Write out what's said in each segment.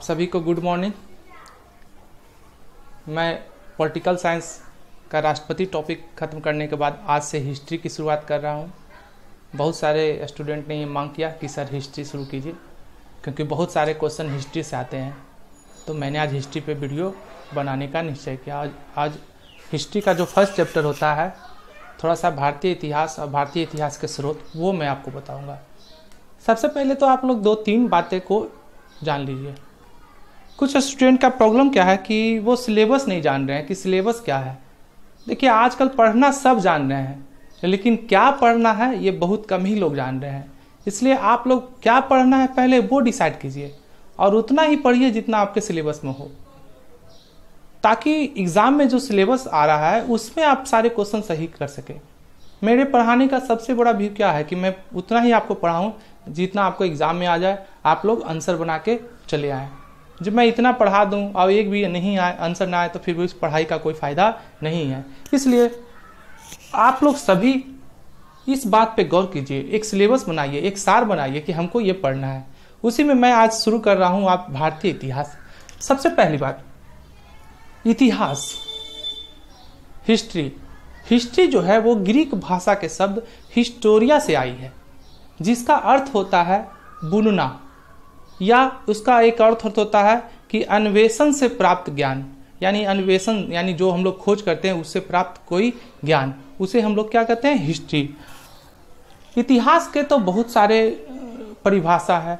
आप सभी को गुड मॉर्निंग मैं पॉलिटिकल साइंस का राष्ट्रपति टॉपिक ख़त्म करने के बाद आज से हिस्ट्री की शुरुआत कर रहा हूँ बहुत सारे स्टूडेंट ने ये मांग किया कि सर हिस्ट्री शुरू कीजिए क्योंकि बहुत सारे क्वेश्चन हिस्ट्री से आते हैं तो मैंने आज हिस्ट्री पे वीडियो बनाने का निश्चय किया आज आज हिस्ट्री का जो फर्स्ट चैप्टर होता है थोड़ा सा भारतीय इतिहास और भारतीय इतिहास के स्रोत वो मैं आपको बताऊंगा सबसे पहले तो आप लोग दो तीन बातें को जान लीजिए कुछ स्टूडेंट का प्रॉब्लम क्या है कि वो सिलेबस नहीं जान रहे हैं कि सिलेबस क्या है देखिए आजकल पढ़ना सब जान रहे हैं लेकिन क्या पढ़ना है ये बहुत कम ही लोग जान रहे हैं इसलिए आप लोग क्या पढ़ना है पहले वो डिसाइड कीजिए और उतना ही पढ़िए जितना आपके सिलेबस में हो ताकि एग्ज़ाम में जो सिलेबस आ रहा है उसमें आप सारे क्वेश्चन सही कर सकें मेरे पढ़ाने का सबसे बड़ा व्यू क्या है कि मैं उतना ही आपको पढ़ाऊँ जितना आपको एग्ज़ाम में आ जाए आप लोग आंसर बना के चले आएँ जब मैं इतना पढ़ा दूं और एक भी नहीं आए आंसर ना आए तो फिर भी उस पढ़ाई का कोई फायदा नहीं है इसलिए आप लोग सभी इस बात पे गौर कीजिए एक सिलेबस बनाइए एक सार बनाइए कि हमको ये पढ़ना है उसी में मैं आज शुरू कर रहा हूँ आप भारतीय इतिहास सबसे पहली बात इतिहास हिस्ट्री हिस्ट्री जो है वो ग्रीक भाषा के शब्द हिस्टोरिया से आई है जिसका अर्थ होता है बुनना या उसका एक अर्थ अर्थ होता है कि अन्वेषण से प्राप्त ज्ञान यानी अन्वेषण यानी जो हम लोग खोज करते हैं उससे प्राप्त कोई ज्ञान उसे हम लोग क्या कहते हैं हिस्ट्री इतिहास के तो बहुत सारे परिभाषा है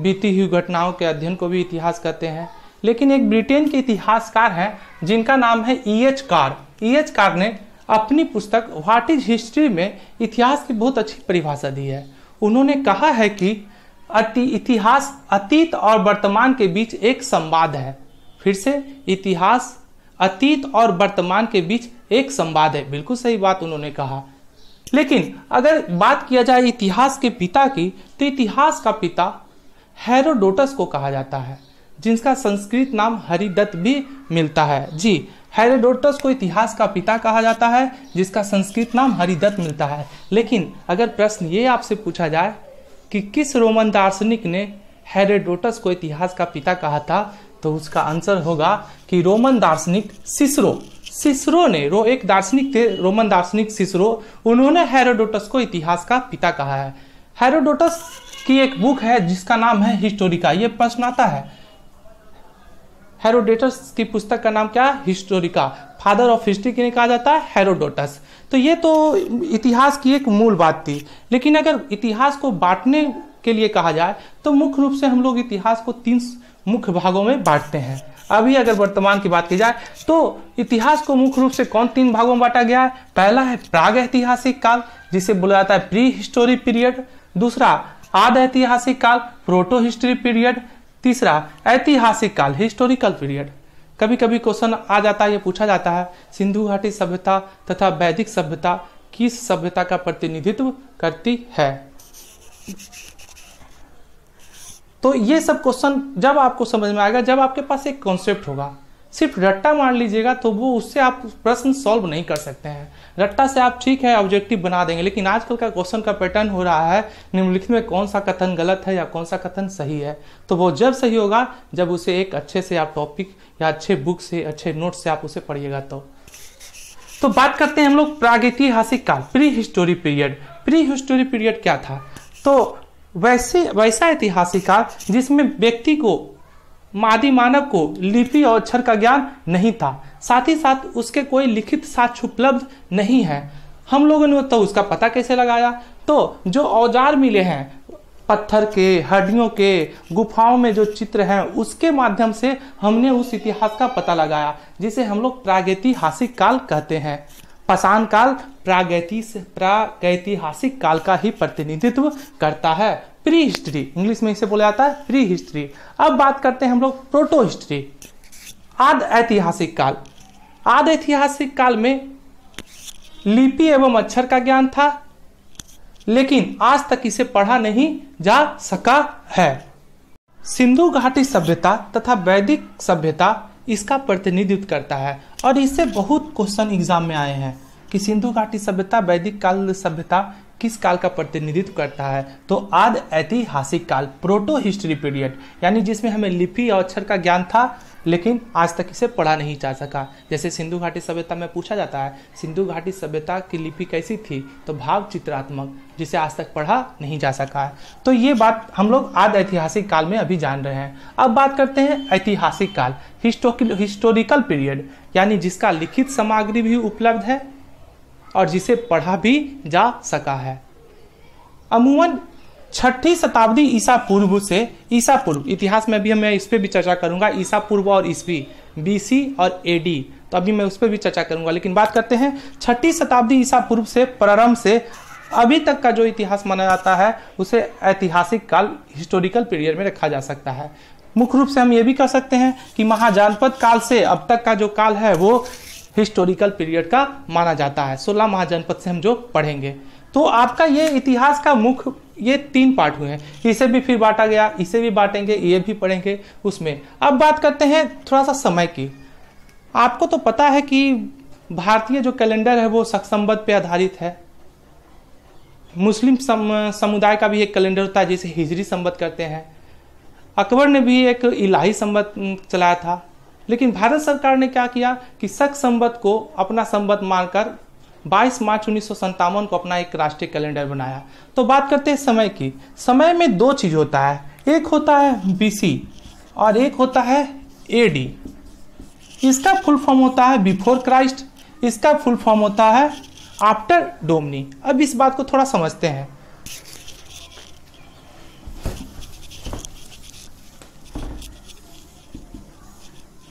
बीती हुई घटनाओं के अध्ययन को भी इतिहास कहते हैं लेकिन एक ब्रिटेन के इतिहासकार हैं जिनका नाम है E H Carr E H Carr ने अपनी पुस्तक व्हाट इज हिस्ट्री में इतिहास की बहुत अच्छी परिभाषा दी है उन्होंने कहा है कि अति इतिहास अतीत और वर्तमान के बीच एक संवाद है फिर से इतिहास अतीत और वर्तमान के बीच एक संवाद है बिल्कुल सही बात उन्होंने कहा लेकिन अगर बात किया जाए इतिहास के पिता की तो इतिहास का पिता हेरोडोटस को कहा जाता है जिसका संस्कृत नाम हरिदत्त भी मिलता है जी हेरोडोटस को इतिहास का पिता कहा जाता है जिसका संस्कृत नाम हरिदत्त मिलता है लेकिन अगर प्रश्न ये आपसे पूछा जाए कि किस रोमन दार्शनिक ने हेरेडोटस को इतिहास का पिता कहा था तो उसका आंसर होगा कि रोमन दार्शनिक सिसरो सिसरो ने रो एक दार्शनिक थे रोमन दार्शनिक सिसरो उन्होंने हेरोडोटस को इतिहास का पिता कहा है हेरोडोटस की एक बुक है जिसका नाम है हिस्टोरिका ये प्रश्न आता है हेरोडोटस की पुस्तक का नाम क्या है हिस्टोरिका फादर ऑफ हिस्ट्री किन्हें कहा जाता है हेरोडोटस तो ये तो इतिहास की एक मूल बात थी लेकिन अगर इतिहास को बांटने के लिए कहा जाए तो मुख्य रूप से हम लोग इतिहास को तीन मुख्य भागों में बांटते हैं अभी अगर वर्तमान की बात की जाए तो इतिहास को मुख्य रूप से कौन तीन भागों में बांटा गया है पहला है प्राग ऐतिहासिक काल जिसे बोला जाता है प्री हिस्टोरी पीरियड दूसरा आद ऐतिहासिक काल प्रोटो हिस्ट्री पीरियड तीसरा ऐतिहासिक काल हिस्टोरिकल पीरियड कभी कभी क्वेश्चन आ जाता है ये पूछा जाता है सिंधु घाटी सभ्यता तथा वैदिक सभ्यता किस सभ्यता का प्रतिनिधित्व करती है तो ये सब क्वेश्चन जब आपको समझ में आएगा जब आपके पास एक कॉन्सेप्ट होगा सिर्फ रट्टा मार लीजिएगा तो वो उससे आप प्रश्न सॉल्व नहीं कर सकते हैं रट्टा से आप ठीक है ऑब्जेक्टिव बना देंगे लेकिन आजकल का क्वेश्चन का पैटर्न हो रहा है निम्नलिखित में कौन सा कथन गलत है या कौन सा कथन सही है तो वो जब सही होगा जब उसे एक अच्छे से आप टॉपिक या अच्छे बुक से अच्छे नोट से आप उसे पढ़िएगा तो तो बात करते हैं हम लोग प्रागैतिहासिक काल pre history period pre history period क्या था तो वैसे वैसा ऐतिहासिक काल जिसमें व्यक्ति को मादी मानव को लिपि और अक्षर का ज्ञान नहीं था साथ ही साथ उसके कोई लिखित साक्ष्य उपलब्ध नहीं है हम लोगों ने तो उसका पता कैसे लगाया तो जो औजार मिले हैं पत्थर के हड्डियों के गुफाओं में जो चित्र हैं उसके माध्यम से हमने उस इतिहास का पता लगाया जिसे हम लोग प्रागैतिहासिक काल कहते हैं पाषाण काल प्रागैतिहासिक काल का ही प्रतिनिधित्व करता है प्री हिस्ट्री इंग्लिश में इसे बोला जाता है प्री हिस्ट्री अब बात करते हैं हम लोग प्रोटो हिस्ट्री आद ऐतिहासिक काल आद ऐतिहासिक काल में लिपि एवं अक्षर का ज्ञान था लेकिन आज तक इसे पढ़ा नहीं जा सका है सिंधु घाटी सभ्यता तथा वैदिक सभ्यता इसका प्रतिनिधित्व करता है और इससे बहुत क्वेश्चन एग्जाम में आए हैं कि सिंधु घाटी सभ्यता वैदिक काल सभ्यता किस काल का प्रतिनिधित्व करता है तो आद ऐतिहासिक काल प्रोटो हिस्ट्री पीरियड यानी जिसमें हमें लिपि और अक्षर का ज्ञान था लेकिन आज तक इसे पढ़ा नहीं जा सका जैसे सिंधु घाटी सभ्यता में पूछा जाता है सिंधु घाटी सभ्यता की लिपि कैसी थी तो भाव चित्रात्मक जिसे आज तक पढ़ा नहीं जा सका है तो ये बात हम लोग आद ऐतिहासिक काल में अभी जान रहे हैं अब बात करते हैं ऐतिहासिक काल हिस्टोरिकल पीरियड यानी जिसका लिखित सामग्री भी उपलब्ध है और जिसे पढ़ा भी जा सका है अमूमन छठी शताब्दी ईसा पूर्व से ईसा पूर्व इतिहास में भी मैं इस पर भी चर्चा करूंगा ईसा पूर्व और ईस्वी बीसी और एडी तो अभी मैं उस पर भी चर्चा करूंगा लेकिन बात करते हैं छठी शताब्दी ईसा पूर्व से प्रारंभ से अभी तक का जो इतिहास माना जाता है उसे ऐतिहासिक काल हिस्टोरिकल पीरियड में रखा जा सकता है मुख्य रूप से हम ये भी कह सकते हैं कि महाजानपद काल से अब तक का जो काल है वो हिस्टोरिकल पीरियड का माना जाता है सोलह महाजनपद से हम जो पढ़ेंगे तो आपका ये इतिहास का मुख्य ये तीन पार्ट हुए हैं इसे भी फिर बांटा गया इसे भी बांटेंगे ये भी पढ़ेंगे उसमें अब बात करते हैं थोड़ा सा समय की आपको तो पता है कि भारतीय जो कैलेंडर है वो सकसंबद पे आधारित है मुस्लिम सम, समुदाय का भी एक कैलेंडर होता है जिसे हिजरी संबत करते हैं अकबर ने भी एक इलाही संबद चलाया था लेकिन भारत सरकार ने क्या किया कि सख संबत को अपना संबत मानकर 22 मार्च उन्नीस को अपना एक राष्ट्रीय कैलेंडर बनाया तो बात करते हैं समय की समय में दो चीज होता है एक होता है बीसी और एक होता है एडी इसका फुल फॉर्म होता है बिफोर क्राइस्ट इसका फुल फॉर्म होता है आफ्टर डोमनी अब इस बात को थोड़ा समझते हैं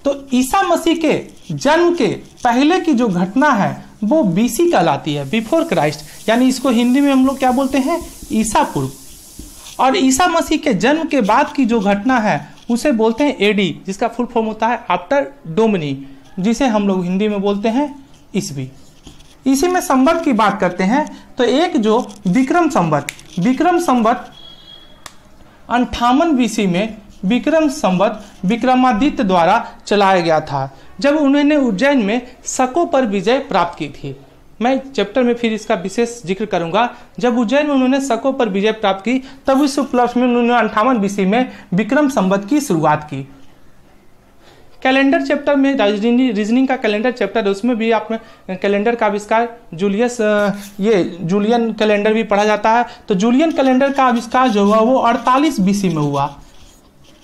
तो ईसा मसीह के जन्म के पहले की जो घटना है वो बीसी कहलाती है बिफोर क्राइस्ट यानी इसको हिंदी में हम लोग क्या बोलते हैं ईसा पूर्व और ईसा मसीह के जन्म के बाद की जो घटना है उसे बोलते हैं एडी जिसका फुल फॉर्म होता है आफ्टर डोमनी जिसे हम लोग हिंदी में बोलते हैं ईस्वी इसी में संवत की बात करते हैं तो एक जो विक्रम संबत विक्रम संबत अंठावन बीसी में विक्रम संवत विक्रमादित्य द्वारा चलाया गया था जब उन्होंने उज्जैन में शकों पर विजय प्राप्त की थी मैं चैप्टर में फिर इसका विशेष जिक्र करूंगा जब उज्जैन में उन्होंने शकों पर विजय प्राप्त की तब इस उपलक्ष्य में उन्होंने अंठावन बीसी में विक्रम संवत की शुरुआत की कैलेंडर चैप्टर में रीजनिंग का कैलेंडर चैप्टर है उसमें भी आप कैलेंडर का आविष्कार जूलियस ये जूलियन कैलेंडर भी पढ़ा जाता है तो जूलियन कैलेंडर का आविष्कार जो हुआ वो 48 बीसी में हुआ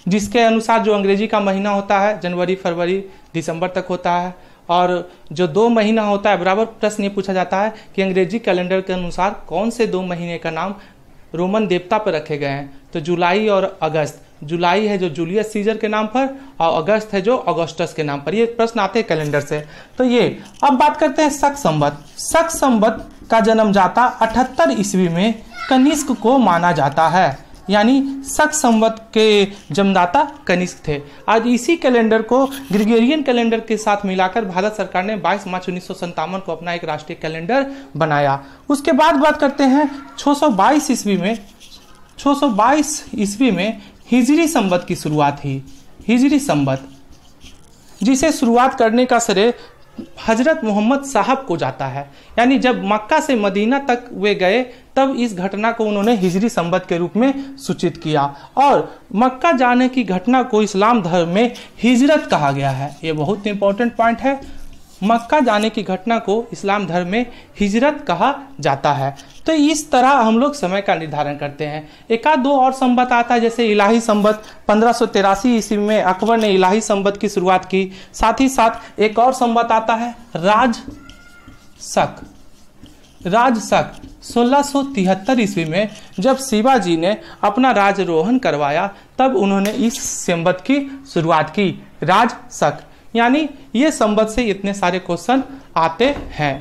जिसके अनुसार जो अंग्रेजी का महीना होता है जनवरी फरवरी दिसंबर तक होता है और जो दो महीना होता है बराबर प्रश्न ये पूछा जाता है कि अंग्रेजी कैलेंडर के अनुसार कौन से दो महीने का नाम रोमन देवता पर रखे गए हैं तो जुलाई और अगस्त जुलाई है जो जूलियस सीजर के नाम पर और अगस्त है जो अगस्टस के नाम पर ये प्रश्न आते हैं कैलेंडर से तो ये अब बात करते हैं शक संबत शक संबत का जन्म जाता अठहत्तर ईस्वी में कनिष्क को माना जाता है यानी शक संवत के जमदाता कनिष्क थे आज इसी कैलेंडर को ग्रिगेरियन कैलेंडर के साथ मिलाकर भारत सरकार ने 22 मार्च उन्नीस को अपना एक राष्ट्रीय कैलेंडर बनाया उसके बाद बात करते हैं 622 ईस्वी में 622 ईस्वी में हिजरी संवत की शुरुआत ही हिजरी संवत जिसे शुरुआत करने का श्रेय हजरत मोहम्मद साहब को जाता है यानी जब मक्का से मदीना तक वे गए तब इस घटना को उन्होंने हिजरी संबत के रूप में सूचित किया और मक्का जाने की घटना को इस्लाम धर्म में हिजरत कहा गया है ये बहुत इंपॉर्टेंट पॉइंट है मक्का जाने की घटना को इस्लाम धर्म में हिजरत कहा जाता है तो इस तरह हम लोग समय का निर्धारण करते हैं एकाध दो और संबत आता है जैसे इलाही संबत पंद्रह ईस्वी में अकबर ने इलाही संबत की शुरुआत की साथ ही साथ एक और संबत आता है राज शक राजशक 1673 ईस्वी में जब शिवाजी ने अपना राजरोहन करवाया तब उन्होंने इस संबद्ध की शुरुआत की राजशक यानी ये संबद्ध से इतने सारे क्वेश्चन आते हैं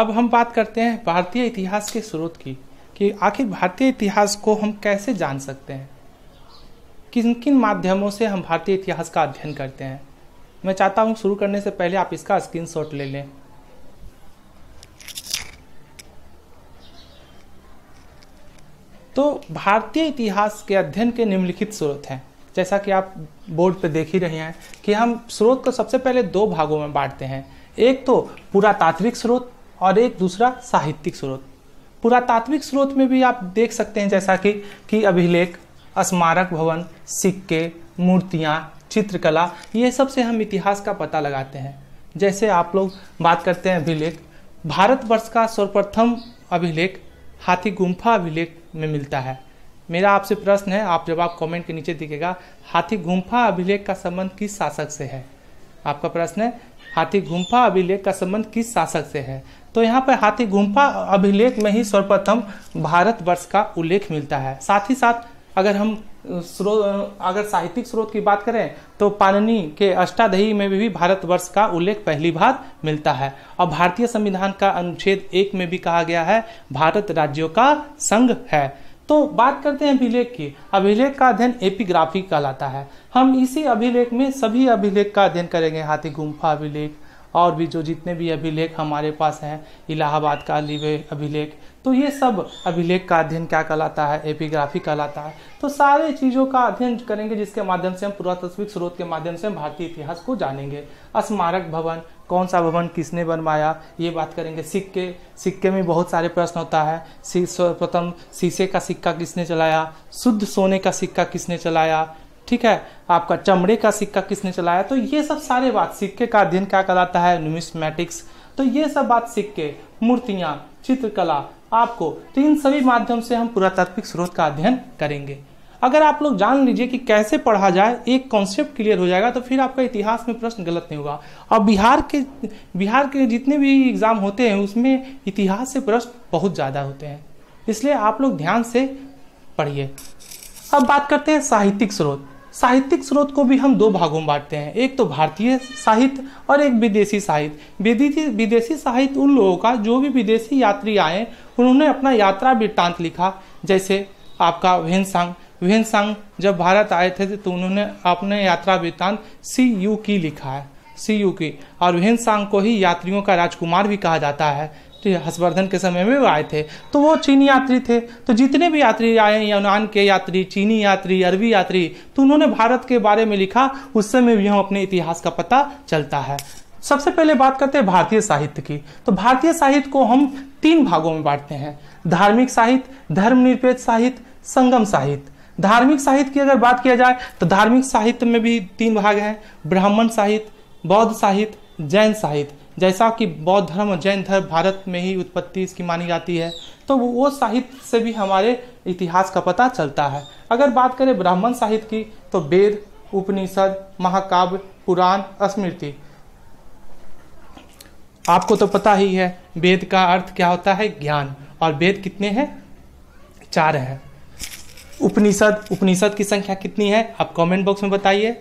अब हम बात करते हैं भारतीय इतिहास के स्रोत की कि आखिर भारतीय इतिहास को हम कैसे जान सकते हैं किन किन माध्यमों से हम भारतीय इतिहास का अध्ययन करते हैं मैं चाहता हूँ शुरू करने से पहले आप इसका स्क्रीनशॉट ले लें तो भारतीय इतिहास के अध्ययन के निम्नलिखित स्रोत हैं जैसा कि आप बोर्ड पर देख ही रहे हैं कि हम स्रोत को सबसे पहले दो भागों में बांटते हैं एक तो पुरातात्विक स्रोत और एक दूसरा साहित्यिक स्रोत पुरातात्विक स्रोत में भी आप देख सकते हैं जैसा कि कि अभिलेख स्मारक भवन सिक्के मूर्तियाँ चित्रकला ये सब से हम इतिहास का पता लगाते हैं जैसे आप लोग बात करते हैं अभिलेख भारतवर्ष का सर्वप्रथम अभिलेख हाथी गुम्फा अभिलेख में मिलता है मेरा आपसे प्रश्न है आप जवाब कमेंट के नीचे दिखेगा हाथी गुम्फा अभिलेख का संबंध किस शासक से है आपका प्रश्न है हाथी गुम्फा अभिलेख का संबंध किस शासक से है तो यहाँ पर हाथी गुम्फा अभिलेख में ही सर्वप्रथम भारतवर्ष का उल्लेख मिलता है साथ ही साथ अगर हम स्रोत अगर साहित्यिक स्रोत की बात करें तो पाननी के अष्टादही में भी भारतवर्ष का उल्लेख पहली बार मिलता है और भारतीय संविधान का अनुच्छेद एक में भी कहा गया है भारत राज्यों का संघ है तो बात करते हैं अभिलेख की अभिलेख का अध्ययन एपिग्राफी कहलाता है हम इसी अभिलेख में सभी अभिलेख का अध्ययन करेंगे हाथी गुम्फा अभिलेख और भी जो जितने भी अभिलेख हमारे पास हैं इलाहाबाद का अभिलेख तो ये सब अभिलेख का अध्ययन क्या कहलाता है एपिग्राफी कहलाता है तो सारे चीज़ों का अध्ययन करेंगे जिसके माध्यम से हम पुरातत्विक स्रोत के माध्यम से हम भारतीय इतिहास को जानेंगे स्मारक भवन कौन सा भवन किसने बनवाया ये बात करेंगे सिक्के सिक्के में बहुत सारे प्रश्न होता है प्रथम शीशे का सिक्का किसने चलाया शुद्ध सोने का सिक्का किसने चलाया ठीक है आपका चमड़े का सिक्का किसने चलाया तो ये सब सारे बात सिक्के का अध्ययन क्या कहलाता है न्यूमिस्मेटिक्स तो ये सब बात सिक्के मूर्तियाँ चित्रकला आपको तो इन सभी माध्यम से हम पुरातात्विक स्रोत का अध्ययन करेंगे अगर आप लोग जान लीजिए कि कैसे पढ़ा जाए एक कॉन्सेप्ट क्लियर हो जाएगा तो फिर आपका इतिहास में प्रश्न गलत नहीं होगा और बिहार के बिहार के जितने भी एग्ज़ाम होते हैं उसमें इतिहास से प्रश्न बहुत ज़्यादा होते हैं इसलिए आप लोग ध्यान से पढ़िए अब बात करते हैं साहित्यिक स्रोत साहित्यिक स्रोत को भी हम दो भागों में बांटते हैं एक तो भारतीय साहित्य और एक विदेशी साहित्य विदेशी विदेशी साहित्य उन लोगों का जो भी विदेशी यात्री आए उन्होंने अपना यात्रा वृत्तांत लिखा जैसे आपका वेनसांग वेनसांग जब भारत आए थे तो उन्होंने अपने यात्रा वृत्तांत सी यू की लिखा है सी यू की और वेनसांग को ही यात्रियों का राजकुमार भी कहा जाता है हर्षवर्धन के समय में वो आए थे तो वो चीनी यात्री थे तो जितने भी यात्री आए यूनान के यात्री चीनी यात्री अरबी यात्री तो उन्होंने भारत के बारे में लिखा उस समय भी हम अपने इतिहास का पता चलता है सबसे पहले बात करते हैं भारतीय साहित्य की तो भारतीय साहित्य को हम तीन भागों में बांटते हैं धार्मिक साहित्य धर्मनिरपेक्ष साहित्य संगम साहित्य धार्मिक साहित्य की अगर बात किया जाए तो धार्मिक साहित्य में भी तीन भाग हैं ब्राह्मण साहित्य बौद्ध साहित्य जैन साहित्य जैसा कि बौद्ध धर्म और जैन धर्म भारत में ही उत्पत्ति इसकी मानी जाती है तो वो साहित्य से भी हमारे इतिहास का पता चलता है अगर बात करें ब्राह्मण साहित्य की तो वेद उपनिषद महाकाव्य पुराण स्मृति आपको तो पता ही है वेद का अर्थ क्या होता है ज्ञान और वेद कितने हैं चार हैं उपनिषद उपनिषद की संख्या कितनी है आप कमेंट बॉक्स में बताइए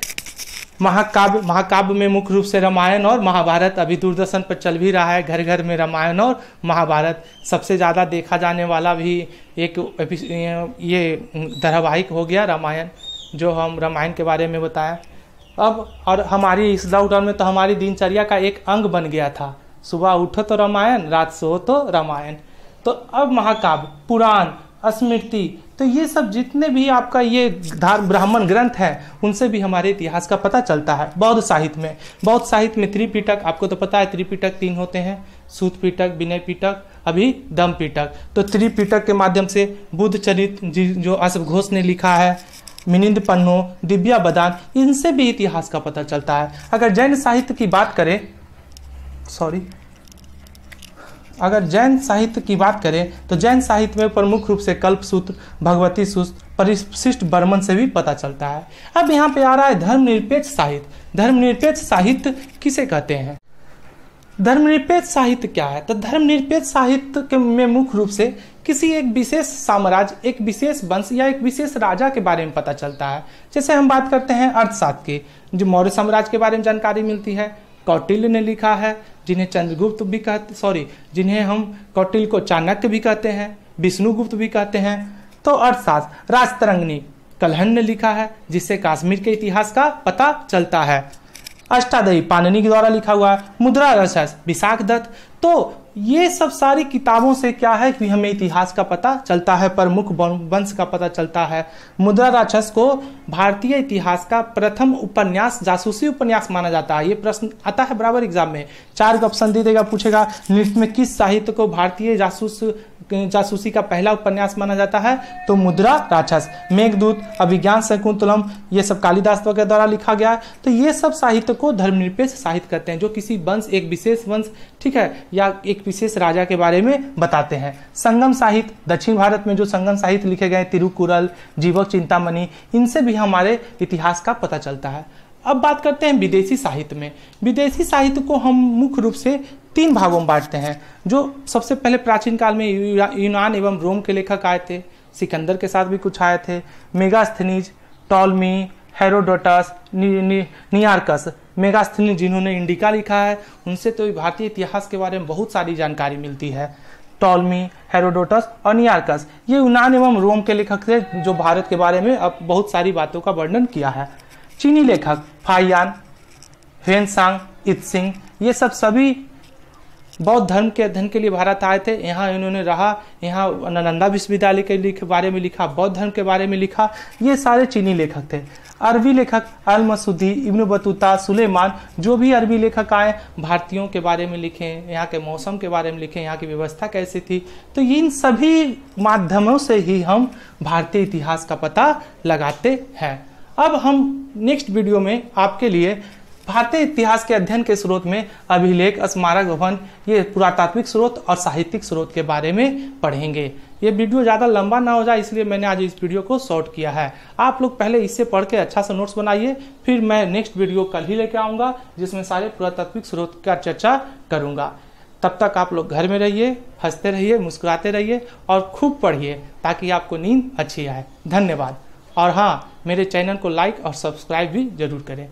महाकाव्य महाकाव्य में मुख्य रूप से रामायण और महाभारत अभी दूरदर्शन पर चल भी रहा है घर घर में रामायण और महाभारत सबसे ज़्यादा देखा जाने वाला भी एक ये धारावाहिक हो गया रामायण जो हम रामायण के बारे में बताएं अब और हमारी इस लॉकडाउन में तो हमारी दिनचर्या का एक अंग बन गया था सुबह उठो तो रामायण रात सो तो रामायण तो अब महाकाव्य पुराण स्मृति तो ये सब जितने भी आपका ये धार्म ब्राह्मण ग्रंथ है उनसे भी हमारे इतिहास का पता चलता है बौद्ध साहित्य में बौद्ध साहित्य में त्रिपिटक आपको तो पता है त्रिपिटक तीन होते हैं सूत विनय पिटक अभी दम पिटक तो त्रिपिटक के माध्यम से बुद्ध चरित जो अशब घोष ने लिखा है मिनिंद पन्नो दिव्या बदान इनसे भी इतिहास का पता चलता है अगर जैन साहित्य की बात करें सॉरी अगर जैन साहित्य की बात करें तो जैन साहित्य में प्रमुख रूप से कल्प सूत्र भगवती सूत्र परिशिष्ट बर्मन से भी पता चलता है अब यहाँ पे आ रहा है धर्मनिरपेक्ष साहित्य धर्मनिरपेक्ष साहित्य किसे कहते हैं धर्मनिरपेक्ष साहित्य क्या है तो धर्मनिरपेक्ष साहित्य के में मुख्य रूप से किसी एक विशेष साम्राज्य एक विशेष वंश या एक विशेष राजा के बारे में पता चलता है जैसे हम बात करते हैं अर्थशास्त्र की जो मौर्य साम्राज्य के बारे में जानकारी मिलती है कौटिल्य ने लिखा है जिन्हें चंद्रगुप्त भी कहते सॉरी जिन्हें हम कौटिल्य को चाणक्य भी कहते हैं विष्णुगुप्त भी कहते हैं तो अर्थशास्त्र राजतरंगनी कलहन ने लिखा है जिससे कश्मीर के इतिहास का पता चलता है अष्टादयी पाननी के द्वारा लिखा हुआ है मुद्रा रसस विशाख दत्त तो ये सब सारी किताबों से क्या है कि हमें इतिहास का पता चलता है प्रमुख वंश का पता चलता है मुद्रा राक्षस को भारतीय इतिहास का प्रथम उपन्यास जासूसी उपन्यास माना जाता है ये प्रश्न आता है बराबर एग्जाम में चार ऑप्शन दे देगा पूछेगा नृत्य में किस साहित्य को भारतीय जासूस जासूसी का पहला उपन्यास माना जाता है तो मुद्रा राक्षस मेघदूत अभिज्ञान शकुंतलम ये सब कालिदास के द्वारा लिखा गया है तो ये सब साहित्य को धर्मनिरपेक्ष साहित्य कहते हैं जो किसी वंश एक विशेष वंश ठीक है या एक विशेष राजा के बारे में बताते हैं संगम साहित्य दक्षिण भारत में जो संगम साहित्य लिखे गए तिरुकुरल जीवक चिंतामणि इनसे भी हमारे इतिहास का पता चलता है अब बात करते हैं विदेशी साहित्य में विदेशी साहित्य को हम मुख्य रूप से तीन भागों में बांटते हैं जो सबसे पहले प्राचीन काल में यूनान एवं रोम के लेखक आए थे सिकंदर के साथ भी कुछ आए थे Megasthenes Ptolemy Herodotus Nearchus Megasthenes जिन्होंने इंडिका लिखा है उनसे तो भारतीय इतिहास के बारे में बहुत सारी जानकारी मिलती है टॉलमी हेरोडोटस और नियारकस ये यूनान एवं रोम के लेखक थे जो भारत के बारे में अब बहुत सारी बातों का वर्णन किया है चीनी लेखक फाइयान हेनसांग इत सिंह ये सब सभी बौद्ध धर्म के अध्ययन के लिए भारत आए थे यहाँ इन्होंने रहा यहाँ नालंदा विश्वविद्यालय के बारे में लिखा बौद्ध धर्म के बारे में लिखा ये सारे चीनी लेखक थे अरबी लेखक अल मसूदी इब्न बतूता सुलेमान जो भी अरबी लेखक आए भारतीयों के बारे में लिखे यहाँ के मौसम के बारे में लिखे यहाँ की व्यवस्था कैसी थी तो इन सभी माध्यमों से ही हम भारतीय इतिहास का पता लगाते हैं अब हम नेक्स्ट वीडियो में आपके लिए भारतीय इतिहास के अध्ययन के स्रोत में अभिलेख स्मारक भवन ये पुरातात्विक स्रोत और साहित्यिक स्रोत के बारे में पढ़ेंगे ये वीडियो ज़्यादा लंबा ना हो जाए इसलिए मैंने आज इस वीडियो को शॉर्ट किया है आप लोग पहले इससे पढ़ के अच्छा सा नोट्स बनाइए फिर मैं नेक्स्ट वीडियो कल ही लेके आऊँगा जिसमें सारे पुरातात्विक स्रोत का चर्चा करूँगा तब तक आप लोग घर में रहिए हंसते रहिए मुस्कुराते रहिए और खूब पढ़िए ताकि आपको नींद अच्छी आए धन्यवाद और हाँ मेरे चैनल को लाइक और सब्सक्राइब भी ज़रूर करें